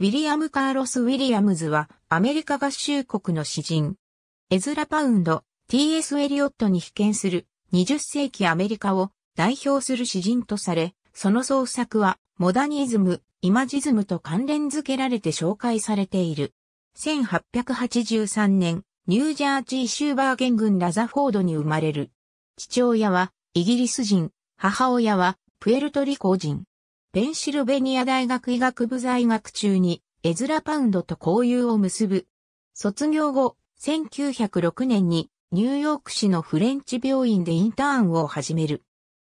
ウィリアム・カーロス・ウィリアムズは、アメリカ合衆国の詩人。エズラ・パウンド、T.S. エリオットに被験する、20世紀アメリカを代表する詩人とされ、その創作は、モダニズム、イマジズムと関連づけられて紹介されている。1883年、ニュージャージー州バーゲン郡ラザフォードに生まれる。父親はイギリス人、母親はプエルトリコ人。ペンシルベニア大学医学部在学中にエズラ・パウンドと交友を結ぶ。卒業後、1906年にニューヨーク市のフレンチ病院でインターンを始める。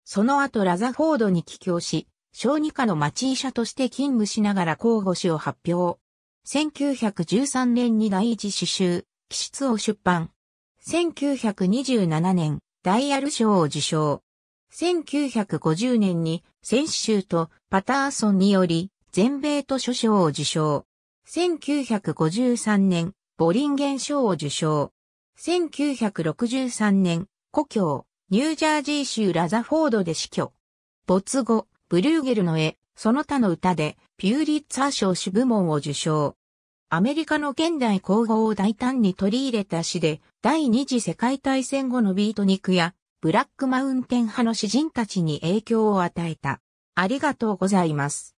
その後ラザフォードに帰郷し、小児科の町医者として勤務しながら交互誌を発表。1913年に第一詩集、気質を出版。1927年、ダイヤル賞を受賞。1950年に選手州とパターソンにより全米都書賞を受賞。1953年、ボリンゲン賞を受賞。1963年、故郷、ニュージャージー州ラザフォードで死去。没後、ブルーゲルの絵、その他の歌で、ピューリッツァー賞主部門を受賞。アメリカの現代皇后を大胆に取り入れた詩で、第二次世界大戦後のビートニクやブラックマウンテン派の詩人たちに影響を与えた。ありがとうございます。